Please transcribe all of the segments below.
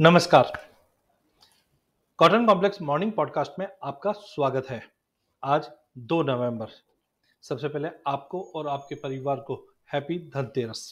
नमस्कार cotton complex morning podcast में आपका स्वागत है आज 2 नवंबर सबसे पहले आपको और आपके परिवार को हैप्पी धनतेरस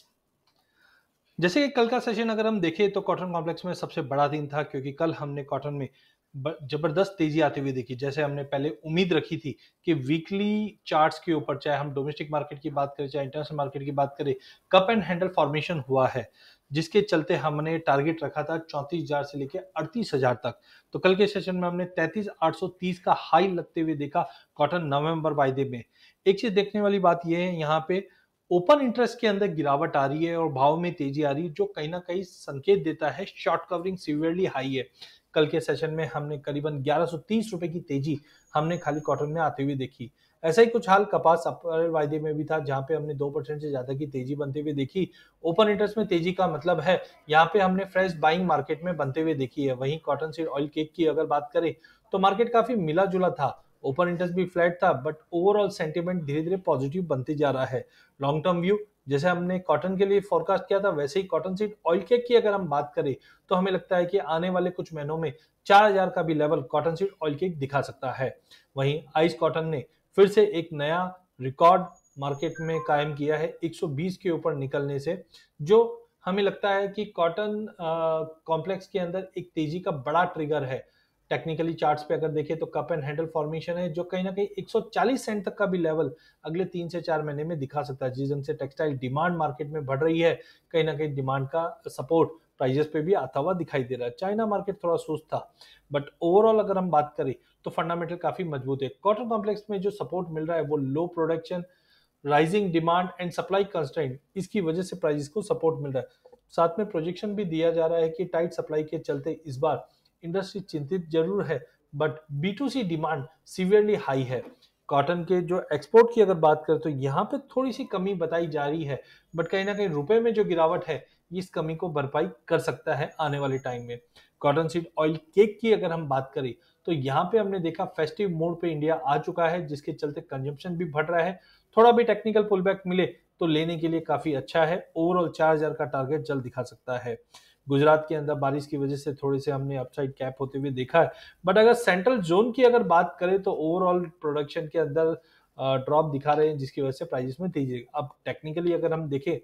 जैसे कि कल का सेशन अगर हम देखें तो कॉटन कॉम्प्लेक्स में सबसे बड़ा दिन था क्योंकि कल हमने कॉटन में जबरदस्त तेजी आती हुई देखी जैसे हमने पहले उम्मीद रखी थी कि वीकली चार्ट्स के ऊपर चाहे हम डोमेस्टिक मार्केट की बात करें चाहे इंटरनेशनल मार्केट की बात करें कप एंड हैंडल फॉर्मेशन हुआ है जिसके चलते हमने टारगेट रखा था चौंतीस हजार से लेकर अड़तीस हजार तक तो कल के सेशन में हमने तैतीस आठ सौ तीस का हाई लगते हुए देखा कॉटन नवंबर वायदे में एक चीज देखने वाली बात यह है यहाँ पे ओपन इंटरेस्ट के अंदर गिरावट आ रही है और भाव में तेजी आ रही है जो कहीं ना कहीं संकेत देता है शॉर्ट कवरिंग सिवियरली हाई है कल के सेशन में हमने करीबन ग्यारह रुपए की तेजी हमने खाली कॉटन में आते हुए देखी ऐसा ही कुछ हाल कपास अपर वायदे में भी था जहां पे हमने दो परसेंट से ज्यादा की तेजी बनते हुए देखी ओपन इंटरेस्ट में तेजी का मतलब है यहाँ पे हमने फ्रेश बाइंग मार्केट में बनते हुए देखी है वहीं कॉटन सीड ऑयल केक की अगर बात करें तो मार्केट काफी मिला जुला था ओपन इंटरेस्ट भी फ्लैट था बट ओवरऑल सेंटिमेंट धीरे धीरे पॉजिटिव बनते जा रहा है लॉन्ग टर्म व्यू जैसे हमने कॉटन के लिए फोरकास्ट किया था वैसे ही कॉटन सीड ऑयल केक की अगर हम बात करें तो हमें लगता है कि आने वाले कुछ महीनों में 4000 का भी level cotton seed oil cake दिखा सकता है वहीं आइस कॉटन ने फिर से एक नया रिकॉर्ड मार्केट में कायम किया है 120 के ऊपर निकलने से जो हमें लगता है कि कॉटन कॉम्प्लेक्स के अंदर एक तेजी का बड़ा ट्रिगर है टेक्निकली चार्ट्स पे अगर देखें तो कप एंड हैंडल फॉर्मेशन है जो कहीं ना कहीं 140 सेंट तक का भी लेवल अगले तीन से चार महीने में दिखा सकता है जिस ढंग से टेक्सटाइल डिमांड मार्केट में बढ़ रही है कहीं ना कहीं डिमांड का सपोर्ट प्राइजेस पे भी आता हुआ दिखाई दे रहा है चाइना मार्केट थोड़ा सुस्त था बट ओवरऑल अगर हम बात करें तो फंडामेंटल काफी मजबूत है कॉटन कॉम्प्लेक्स में जो सपोर्ट मिल रहा है वो low production rising demand and supply constant इसकी वजह से प्राइजेस को सपोर्ट मिल रहा है साथ में प्रोजेक्शन भी दिया जा रहा है कि टाइट सप्लाई के चलते इस बार इंडस्ट्री चिंतित जरूर है but B to C demand severely high है कॉटन के जो एक्सपोर्ट की अगर बात करें तो यहाँ पे थोड़ी सी कमी बताई जा रही है बट कहीं ना कहीं रुपए में जो गिरावट है इस कमी को भरपाई कर सकता है आने वाले टाइम में कॉटन सीड ऑयल केक की अगर हम बात करें तो यहाँ पे हमने देखा फेस्टिव मोड पे इंडिया आ चुका है जिसके चलते कंजम्पशन भी बढ़ रहा है थोड़ा भी टेक्निकल पुलबैक मिले तो लेने के लिए काफी अच्छा है ओवरऑल चार हजार का टारगेट जल्द दिखा सकता है गुजरात के अंदर बारिश की वजह से थोड़े से हमने अपसाइड कैप होते हुए देखा है बट अगर सेंट्रल जोन की अगर बात करें तो ओवरऑल प्रोडक्शन के अंदर ड्रॉप दिखा रहे हैं जिसकी वजह से प्राइजेस में तेजी अब टेक्निकली अगर हम देखें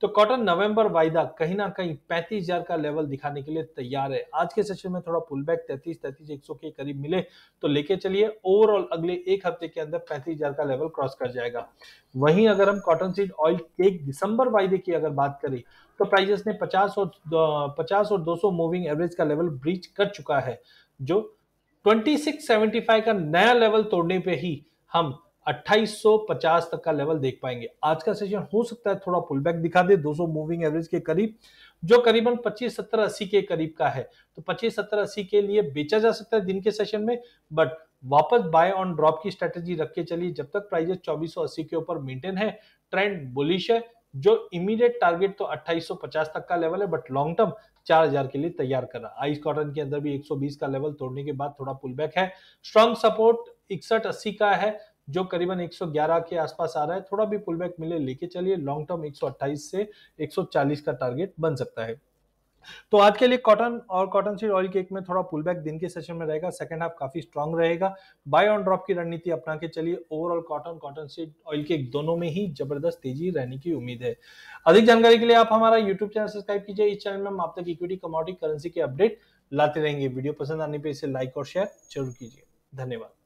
तो कॉटन नवंबर वायदा कहीं ना कहीं पैंतीस हजार का लेवल दिखाने के लिए तैयार है आज के सेशन में थोड़ा पुल बैक तैतीस तैतीस एक के करीब मिले तो लेके चलिए ओवरऑल अगले एक हफ्ते के अंदर पैंतीस हजार का लेवल क्रॉस कर जाएगा वहीं अगर हम कॉटन सीड ऑयल एक दिसंबर वायदे की अगर बात करें तो प्राइजेस ने पचास और पचास और 200 मूविंग एवरेज का लेवल ब्रीच कर चुका है जो 2675 का नया लेवल तोड़ने पर ही हम 2850 तक का लेवल देख पाएंगे आज का सेशन हो सकता है थोड़ा पुल बैक दिखा दे 200 मूविंग एवरेज के करीब जो करीबन 25 सत्तर अस्सी के करीब का है तो 25 सत्तर अस्सी के लिए बेचा जा सकता है दिन के सेशन में बट वापस बाय ऑन ड्रॉप की स्ट्रेटेजी रख के चलिए जब तक प्राइजेस चौबीस के ऊपर मेंटेन है ट्रेंड बुलिश है जो इमीडिएट टारगेट तो 2850 तक का लेवल है बट लॉन्ग टर्म 4000 के लिए तैयार कर रहा आइस कॉटन के अंदर भी 120 का लेवल तोड़ने के बाद थोड़ा पुल बैक है स्ट्रॉन्ग सपोर्ट इकसठ अस्सी का है जो करीबन 111 के आसपास आ रहा है थोड़ा भी पुलबैक मिले लेके चलिए लॉन्ग टर्म 128 से 140 का टारगेट बन सकता है तो आज के लिए कॉटन और कॉटन सीड ऑयल केक में थोड़ा पुलबैक दिन के सेशन में रहेगा सेकंड हाफ काफी स्ट्रांग रहेगा बाय ऑन ड्रॉप की रणनीति अपना के चलिए overall cotton cotton seed oil cake दोनों में ही जबरदस्त तेजी रहने की उम्मीद है अधिक जानकारी के लिए आप हमारा यूट्यूब चैनल सब्सक्राइब कीजिए इस चैनल में हम आप तक इक्विटी कमोडिटी करेंसी के अपडेट लाते रहेंगे वीडियो पसंद आने पर इसे लाइक और शेयर जरूर कीजिए धन्यवाद